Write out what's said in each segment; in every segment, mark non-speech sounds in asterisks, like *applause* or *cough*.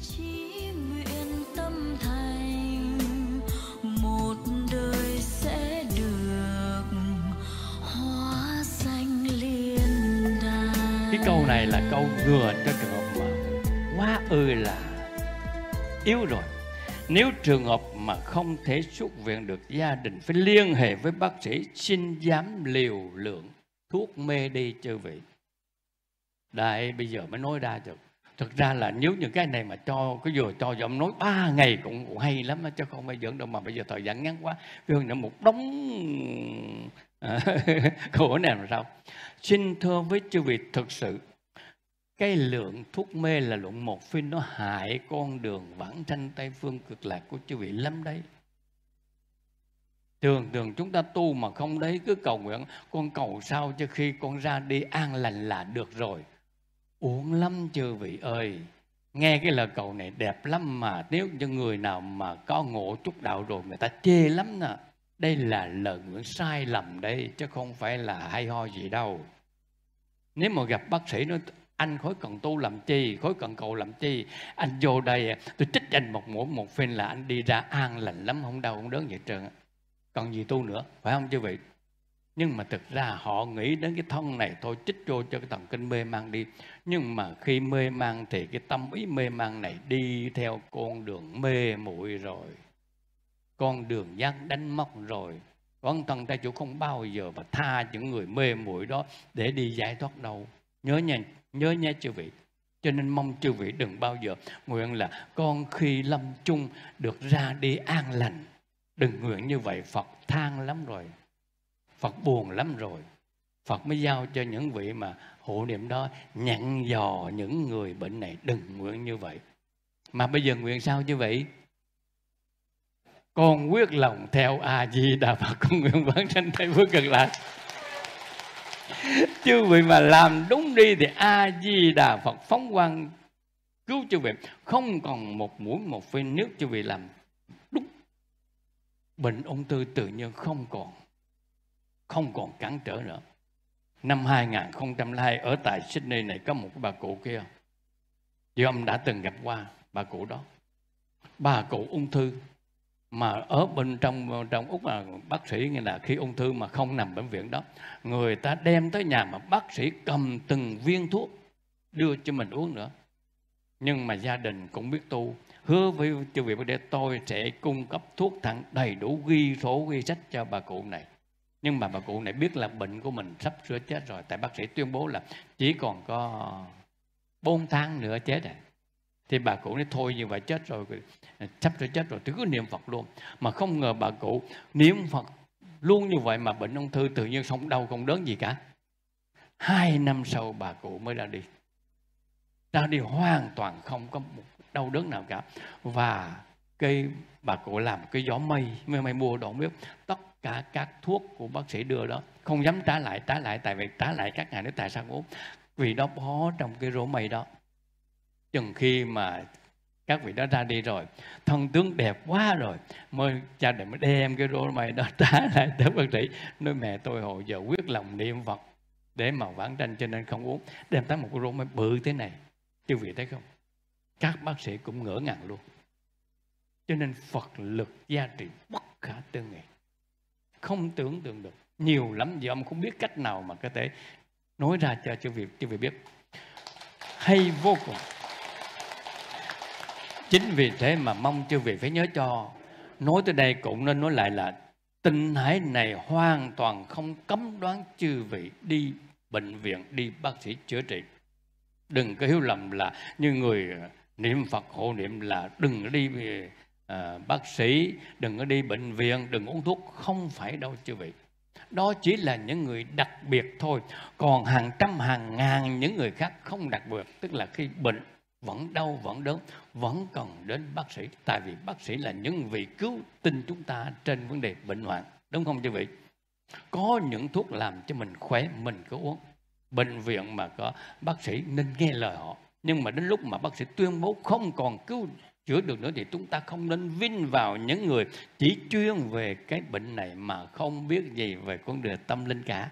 cái câu này là câu ngừa cho trường hợp mà quá ư là yếu rồi nếu trường hợp mà không thể xuất viện được gia đình phải liên hệ với bác sĩ xin dám liều lượng thuốc mê đi chư vị đại bây giờ mới nói ra được thực ra là nếu những cái này mà cho cứ vừa cho giọng nói ba ngày cũng, cũng hay lắm chứ không phải dẫn đâu mà bây giờ thời gian ngắn quá vì nữa một đống *laughs* khổ này làm sao xin thưa với chư vị thực sự cái lượng thuốc mê là luận một phim nó hại con đường vãng tranh tây phương cực lạc của chư vị lắm đấy Thường thường chúng ta tu mà không đấy cứ cầu nguyện Con cầu sao cho khi con ra đi an lành là được rồi uống lắm chư vị ơi nghe cái lời cầu này đẹp lắm mà nếu cho người nào mà có ngộ chút đạo rồi người ta chê lắm nè đây là lời nguyện sai lầm đây chứ không phải là hay ho gì đâu nếu mà gặp bác sĩ nói anh khối cần tu làm chi khối cần cầu làm chi anh vô đây tôi trích anh một mũi một phen là anh đi ra an lành lắm không đau không đớn vậy trơn còn gì tu nữa phải không chư vị nhưng mà thực ra họ nghĩ đến cái thân này thôi chích vô cho cái thần kinh mê mang đi nhưng mà khi mê mang thì cái tâm ý mê mang này đi theo con đường mê muội rồi con đường giác đánh móc rồi con thân ta chủ không bao giờ mà tha những người mê muội đó để đi giải thoát đâu nhớ nha nhớ nha chư vị cho nên mong chư vị đừng bao giờ nguyện là con khi lâm chung được ra đi an lành đừng nguyện như vậy phật than lắm rồi Phật buồn lắm rồi Phật mới giao cho những vị mà hộ niệm đó Nhận dò những người bệnh này đừng nguyện như vậy Mà bây giờ nguyện sao như vậy Con quyết lòng theo A-di-đà Phật Con nguyện bản sanh Tây Phước Cực Lạc Chư vị mà làm đúng đi Thì A-di-đà Phật phóng quang cứu chư vị Không còn một mũi một phê nước chư vị làm đúng Bệnh ung thư tự nhiên không còn không còn cản trở nữa. Năm 2002 ở tại Sydney này có một bà cụ kia. Chị ông đã từng gặp qua bà cụ đó. Bà cụ ung thư mà ở bên trong trong Úc là bác sĩ như là khi ung thư mà không nằm bệnh viện đó người ta đem tới nhà mà bác sĩ cầm từng viên thuốc đưa cho mình uống nữa nhưng mà gia đình cũng biết tu hứa với chư vị để tôi sẽ cung cấp thuốc thẳng đầy đủ ghi số ghi sách cho bà cụ này nhưng mà bà cụ này biết là bệnh của mình sắp sửa chết rồi tại bác sĩ tuyên bố là chỉ còn có 4 tháng nữa chết rồi à. thì bà cụ nói thôi như vậy chết rồi sắp sửa chết rồi thì cứ niệm phật luôn mà không ngờ bà cụ niệm phật luôn như vậy mà bệnh ung thư tự nhiên không đau không đớn gì cả hai năm sau bà cụ mới ra đi ra đi hoàn toàn không có một đau đớn nào cả và cây bà cụ làm cái gió mây mây mây mua đâu biết tất cả các thuốc của bác sĩ đưa đó không dám trả lại trả lại tại vì trả lại các ngài nói tại sao uống vì nó bó trong cái rổ mây đó chừng khi mà các vị đó ra đi rồi thân tướng đẹp quá rồi mới cha để mới đem cái rổ mây đó *laughs* trả lại tới bác sĩ nói mẹ tôi hồi giờ quyết lòng niệm phật để mà vãng tranh cho nên không uống đem tới một cái rổ mây bự thế này chư vị thấy không các bác sĩ cũng ngỡ ngàng luôn cho nên phật lực gia trị bất khả tư nghị không tưởng tượng được nhiều lắm vì ông không biết cách nào mà có thể nói ra cho cho vị cho vị biết hay vô cùng chính vì thế mà mong chư vị phải nhớ cho nói tới đây cũng nên nói lại là tinh hải này hoàn toàn không cấm đoán chư vị đi bệnh viện đi bác sĩ chữa trị đừng có hiểu lầm là như người niệm phật hộ niệm là đừng đi à, bác sĩ, đừng có đi bệnh viện, đừng uống thuốc. Không phải đâu chư vị. Đó chỉ là những người đặc biệt thôi. Còn hàng trăm hàng ngàn những người khác không đặc biệt. Tức là khi bệnh vẫn đau, vẫn đớn, vẫn cần đến bác sĩ. Tại vì bác sĩ là những vị cứu tinh chúng ta trên vấn đề bệnh hoạn. Đúng không chư vị? Có những thuốc làm cho mình khỏe, mình cứ uống. Bệnh viện mà có bác sĩ nên nghe lời họ. Nhưng mà đến lúc mà bác sĩ tuyên bố không còn cứu chữa được nữa thì chúng ta không nên vin vào những người chỉ chuyên về cái bệnh này mà không biết gì về con đường tâm linh cả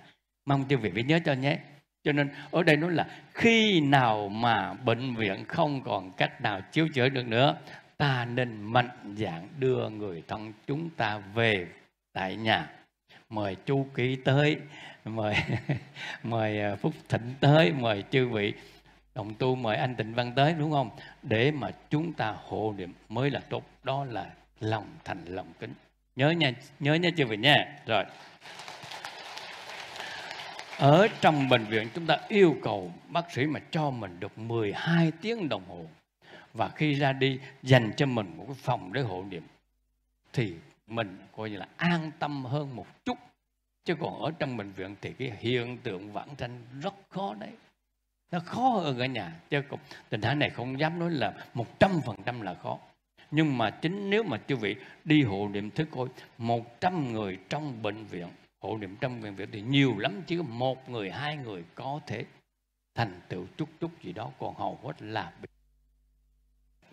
mong chư vị phải nhớ cho nhé cho nên ở đây nói là khi nào mà bệnh viện không còn cách nào chiếu chữa được nữa ta nên mạnh dạn đưa người thân chúng ta về tại nhà mời chu ký tới mời *laughs* mời ờ, phúc thịnh tới mời chư vị đồng tu mời anh Tịnh Văn tới đúng không? Để mà chúng ta hộ niệm mới là tốt. Đó là lòng thành lòng kính. Nhớ nha, nhớ nha chư vị nha. Rồi. Ở trong bệnh viện chúng ta yêu cầu bác sĩ mà cho mình được 12 tiếng đồng hồ. Và khi ra đi dành cho mình một cái phòng để hộ niệm. Thì mình coi như là an tâm hơn một chút. Chứ còn ở trong bệnh viện thì cái hiện tượng vãng sanh rất khó đấy nó khó hơn ở nhà chứ cũng, tình trạng này không dám nói là một trăm phần trăm là khó nhưng mà chính nếu mà chư vị đi hộ niệm thức thôi một trăm người trong bệnh viện hộ niệm trong bệnh viện thì nhiều lắm chứ một người hai người có thể thành tựu chút chút gì đó còn hầu hết là bị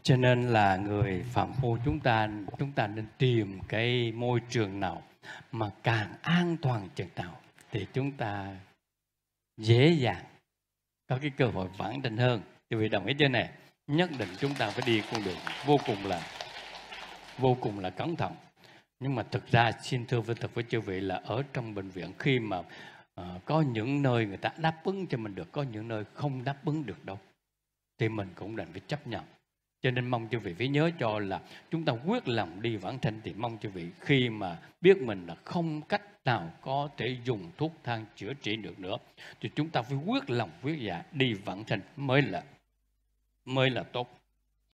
cho nên là người phạm phu chúng ta chúng ta nên tìm cái môi trường nào mà càng an toàn chừng nào thì chúng ta dễ dàng có cái cơ hội vãng tình hơn thì vì đồng ý chưa nè nhất định chúng ta phải đi con đường vô cùng là vô cùng là cẩn thận nhưng mà thực ra xin thưa với thật với chư vị là ở trong bệnh viện khi mà uh, có những nơi người ta đáp ứng cho mình được có những nơi không đáp ứng được đâu thì mình cũng đành phải chấp nhận cho nên mong cho vị phải nhớ cho là chúng ta quyết lòng đi vãng sanh thì mong cho vị khi mà biết mình là không cách nào có thể dùng thuốc thang chữa trị được nữa thì chúng ta phải quyết lòng quyết dạ đi vãng sanh mới là mới là tốt